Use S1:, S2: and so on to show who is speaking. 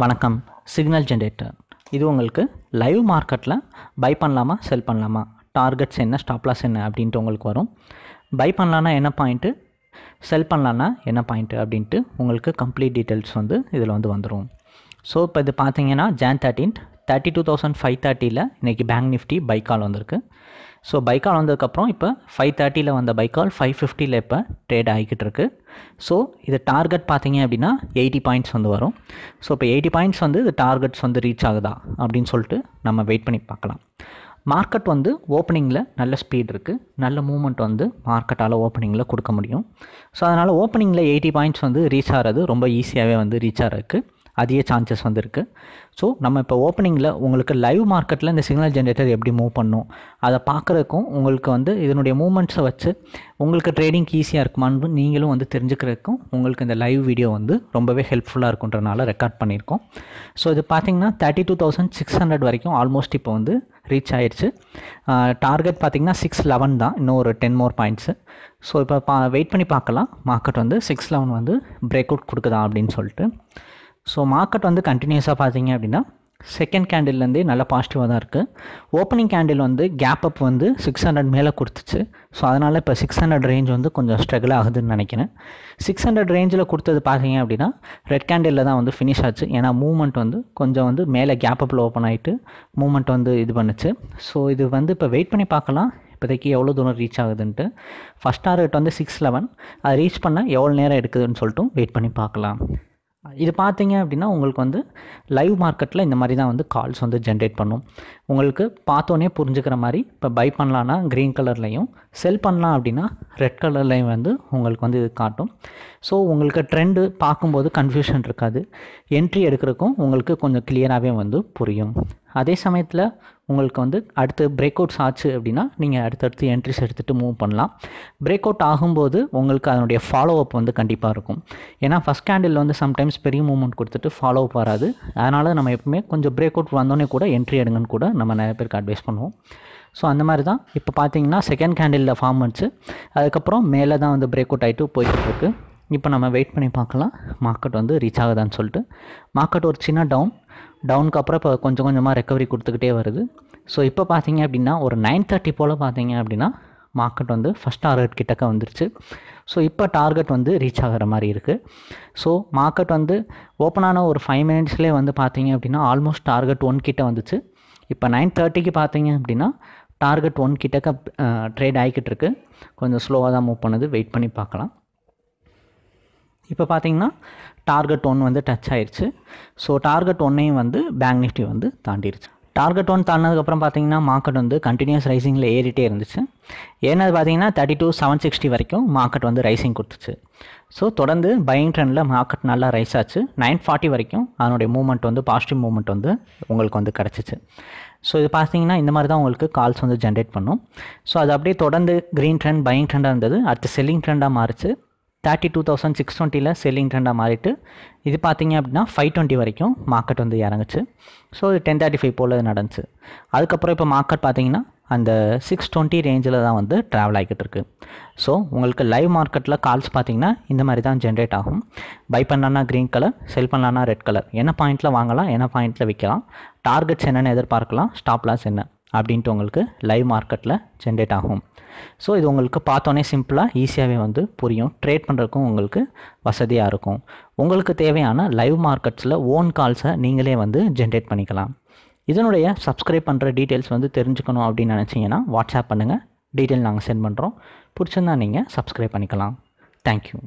S1: வணக்கம் signal generator இது உங்களுக்கு லைவ் மார்க்கெட்டில் பை பண்ணலாமா செல் பண்ணலாமா டார்கெட்ஸ் என்ன ஸ்டாப்லாஸ் என்ன அப்படின்ட்டு உங்களுக்கு வரும் பை பண்ணலான்னா என்ன பாயிண்ட்டு செல் பண்ணலான்னா என்ன பாயிண்ட்டு அப்படின்ட்டு உங்களுக்கு கம்ப்ளீட் டீட்டெயில்ஸ் வந்து இதில் வந்து வந்துடும் ஸோ இப்போ இது பார்த்தீங்கன்னா June thirteen thirty two thousand five தேர்ட்டியில் இன்றைக்கி பேங்க் நிஃப்டி பை கால் வந்திருக்கு ஸோ பைக்கால் வந்ததுக்கப்புறம் இப்போ ஃபைவ் தேர்ட்டியில் வந்த பைக்கால் ஃபைவ் ஃபிஃப்டியில் இப்போ ட்ரேட் ஆகிக்கிட்டு இருக்கு ஸோ இது டார்கெட் பார்த்தீங்க அப்படின்னா எயிட்டி பாயிண்ட்ஸ் வந்து வரும் ஸோ இப்போ எயிட்டி பாயிண்ட்ஸ் வந்து இது டார்கெட்ஸ் வந்து ரீச் ஆகுதா அப்படின்னு சொல்லிட்டு நம்ம வெயிட் பண்ணி பார்க்கலாம் மார்க்கெட் வந்து ஓப்பனிங்கில் நல்ல ஸ்பீட் இருக்குது நல்ல மூமெண்ட் வந்து மார்க்கெட்டால் ஓப்பனிங்கில் கொடுக்க முடியும் ஸோ அதனால் ஓப்பனிங்கில் எயிட்டி பாயிண்ட்ஸ் வந்து ரீச் ஆகிறது ரொம்ப ஈஸியாகவே வந்து ரீச் ஆகிறதுக்கு அதே சான்சஸ் வந்திருக்கு ஸோ நம்ம இப்போ ஓப்பனிங்கில் உங்களுக்கு லைவ் மார்க்கெட்டில் இந்த சிக்னல் ஜென்ரேட்டர் எப்படி மூவ் பண்ணும் அதை பார்க்குறதுக்கும் உங்களுக்கு வந்து இதனுடைய மூமெண்ட்ஸை வச்சு உங்களுக்கு ட்ரேடிங் ஈஸியாக இருக்குமான்னு நீங்களும் வந்து தெரிஞ்சுக்கிறதுக்கும் உங்களுக்கு இந்த லைவ் வீடியோ வந்து ரொம்பவே ஹெல்ப்ஃபுல்லாக இருக்குன்றனால ரெக்கார்ட் பண்ணியிருக்கோம் ஸோ இது பார்த்திங்கன்னா thirty two thousand six hundred வரைக்கும் ஆல்மோஸ்ட் இப்போ வந்து ரீச் ஆயிடுச்சு டார்கெட் பார்த்திங்கன்னா சிக்ஸ் லெவன் தான் இன்னும் ஒரு டென் மோர் பாயிண்ட்ஸு ஸோ இப்போ பா வெயிட் பண்ணி பார்க்கலாம் மார்க்கெட் வந்து சிக்ஸ் லெவன் வந்து பிரேக் அவுட் கொடுக்குதா அப்படின்னு சொல்லிட்டு ஸோ மார்க்கெட் வந்து கண்டினியூஸாக பார்த்தீங்க அப்படின்னா செகண்ட் கேண்டில்லேருந்தே நல்லா பாசிட்டிவாக தான் இருக்குது ஓப்பனிங் கேண்டில் வந்து கேப் அப் வந்து சிக்ஸ் ஹண்ட்ரட் மேலே கொடுத்துச்சு ஸோ அதனால் இப்போ சிக்ஸ் ஹண்ட்ரட் ரேஞ்ச் வந்து கொஞ்சம் ஸ்ட்ரகிள் ஆகுதுன்னு நினைக்கிறேன் சிக்ஸ் ஹண்ட்ரட் ரேஞ்சில் கொடுத்தது பார்த்தீங்க அப்படின்னா ரெட் கேண்டிலில் தான் வந்து ஃபினிஷ் ஆச்சு ஏன்னா மூமெண்ட் வந்து கொஞ்சம் வந்து மேலே கேப் அப்பில் ஓப்பன் ஆகிட்டு மூமெண்ட் வந்து இது பண்ணுச்சு ஸோ இது வந்து இப்போ வெயிட் பண்ணி பார்க்கலாம் இப்போதைக்கு எவ்வளோ தூரம் ரீச் ஆகுதுன்ட்டு ஃபஸ்ட் டார்கெட் வந்து சிக்ஸ் லெவன் அதை ரீச் பண்ணால் எவ்வளோ நேரம் எடுக்குதுன்னு சொல்லிட்டு வெயிட் பண்ணி பார்க்கலாம் இது பார்த்தீங்க அப்படின்னா உங்களுக்கு வந்து லைவ் மார்க்கெட்டில் இந்த மாதிரி தான் வந்து கால்ஸ் வந்து ஜென்ரேட் பண்ணும் உங்களுக்கு பார்த்தோன்னே புரிஞ்சுக்கிற மாதிரி இப்போ பை பண்ணலான்னா க்ரீன் கலர்லையும் செல் பண்ணலாம் அப்படின்னா ரெட் கலர்லையும் வந்து உங்களுக்கு வந்து இது காட்டும் ஸோ உங்களுக்கு ட்ரெண்டு பார்க்கும்போது கன்ஃபியூஷன் இருக்காது என்ட்ரி எடுக்கிறதுக்கும் உங்களுக்கு கொஞ்சம் கிளியராகவே வந்து புரியும் அதே சமயத்தில் உங்களுக்கு வந்து அடுத்து பிரேக் அவுட்ஸ் ஆச்சு அப்படின்னா நீங்கள் அடுத்தடுத்து என்ட்ரிஸ் எடுத்துகிட்டு மூவ் பண்ணலாம் பிரேக் அவுட் ஆகும்போது உங்களுக்கு அதனுடைய ஃபாலோ அப் வந்து கண்டிப்பாக இருக்கும் ஏன்னா ஃபஸ்ட் கேண்டில் வந்து சம்டைம்ஸ் பெரிய மூவ்மெண்ட் கொடுத்துட்டு ஃபாலோ அப் வராது அதனால் நம்ம எப்பவுமே கொஞ்சம் பிரேக் அவுட் வந்தோடனே கூட என்ட்ரி எடுங்கன்னு கூட நம்ம நிறைய பேருக்கு அட்வைஸ் பண்ணுவோம் ஸோ அந்த மாதிரி தான் இப்போ பார்த்தீங்கன்னா செகண்ட் கேண்டிலில் ஃபார்ம் வந்துச்சு அதுக்கப்புறம் மேலே தான் வந்து பிரேக் அவுட் ஆகிட்டு போய்கிட்டு இப்போ நம்ம வெயிட் பண்ணி பார்க்கலாம் மார்க்கெட் வந்து ரீச் ஆகுதான்னு சொல்லிட்டு மார்க்கெட் ஒரு சின்ன டவுன் டவுனுக்கு அப்புறம் இப்போ கொஞ்சம் கொஞ்சமாக ரெக்கவரி கொடுத்துக்கிட்டே வருது ஸோ இப்போ பார்த்தீங்க அப்படின்னா ஒரு நைன் தேர்ட்டி போல் பார்த்தீங்க அப்படின்னா மார்க்கெட் வந்து ஃபஸ்ட் டார்கெட் கிட்டக்க வந்துருச்சு ஸோ இப்போ டார்கெட் வந்து ரீச் ஆகிற மாதிரி இருக்குது ஸோ மார்க்கெட் வந்து ஓப்பனான ஒரு ஃபைவ் மினிட்ஸ்லேயே வந்து பார்த்தீங்க அப்படின்னா ஆல்மோஸ்ட் டார்கெட் ஒன் கிட்ட வந்துச்சு இப்போ நைன் தேர்ட்டிக்கு பார்த்தீங்க அப்படின்னா டார்கெட் ஒன் கிட்டக்க ட்ரேட் ஆகிக்கிட்டு இருக்கு கொஞ்சம் ஸ்லோவாக தான் மூவ் பண்ணுது வெயிட் பண்ணி பார்க்கலாம் இப்போ பார்த்தீங்கன்னா டார்கெட் ஒன் வந்து டச் ஆயிடுச்சு ஸோ டார்கெட் ஒன்னையும் வந்து பேங்க் நிஃப்டி வந்து தாண்டிடுச்சு டார்கெட் ஒன் தாண்டினதுக்கப்புறம் பார்த்தீங்கன்னா மார்க்கெட் வந்து கண்டினியூஸ் ரைசிங்கில் ஏறிட்டே இருந்துச்சு ஏன்னா பார்த்தீங்கன்னா தேர்ட்டி டூ செவன் சிக்ஸ்டி வரைக்கும் மார்க்கெட் வந்து ரைசிங் கொடுத்துச்சு ஸோ தொடர்ந்து பையிங் ட்ரெண்டில் மார்க்கெட் நல்லா ரைஸ் ஆச்சு நைன் ஃபார்ட்டி வரைக்கும் அதனுடைய மூவ்மெண்ட் வந்து பாசிட்டிவ் மூவ்மெண்ட் வந்து உங்களுக்கு வந்து கிடச்சிச்சு ஸோ இது பார்த்தீங்கன்னா இந்த மாதிரி தான் உங்களுக்கு கால்ஸ் வந்து ஜென்ரேட் பண்ணும் ஸோ அது அப்படியே தொடர்ந்து க்ரீன் ட்ரெண்ட் பையிங் ட்ரெண்டாக இருந்தது அடுத்து செல்லிங் ட்ரெண்டாக மாறிச்சு தேர்ட்டி டூ தௌசண்ட் சிக்ஸ் டுவெண்ட்டியில் செல்லிங் ட்ரெண்டாக மாறிட்டு இது பார்த்தீங்க அப்படின்னா ஃபைவ் டுவெண்ட்டி வரைக்கும் மார்க்கெட் வந்து இறங்குச்சு ஸோ டென் தேர்ட்டி ஃபைவ் போல் நடந்துச்சு அதுக்கப்புறம் இப்போ மார்க்கெட் பார்த்தீங்கன்னா அந்த சிக்ஸ் டுவெண்ட்டி ரேஞ்சில் தான் வந்து ட்ராவல் ஆகிக்கிட்டு இருக்கு ஸோ உங்களுக்கு லைவ் மார்க்கெட்டில் கால்ஸ் பார்த்தீங்கன்னா இந்த மாதிரி தான் ஜென்ரேட் ஆகும் பை பண்ணலான்னா க்ரீன் கலர் செல் பண்ணலான்னா ரெட் கலர் என்ன பாயிண்ட்டில் வாங்கலாம் என்ன பாயிண்ட்டில் விற்கலாம் டார்கெட்ஸ் என்னென்னு எதிர்பார்க்கலாம் ஸ்டாப் லாஸ் என்ன அப்படின்ட்டு உங்களுக்கு லைவ் மார்க்கெட்டில் ஜென்ரேட் ஆகும் ஸோ இது உங்களுக்கு பார்த்தோன்னே சிம்பிளாக ஈஸியாகவே வந்து புரியும் ட்ரேட் பண்ணுறதுக்கும் உங்களுக்கு வசதியாக இருக்கும் உங்களுக்கு தேவையான லைவ் மார்க்கெட்ஸில் ஓன் கால்ஸை நீங்களே வந்து ஜென்ரேட் பண்ணிக்கலாம் இதனுடைய சப்ஸ்கிரைப் பண்ணுற டீட்டெயில்ஸ் வந்து தெரிஞ்சுக்கணும் அப்படின்னு நினச்சிங்கன்னா வாட்ஸ்அப் பண்ணுங்கள் டீட்டெயில் நாங்கள் சென்ட் பண்ணுறோம் பிடிச்சிருந்தா நீங்கள் சப்ஸ்கிரைப் பண்ணிக்கலாம் தேங்க்யூ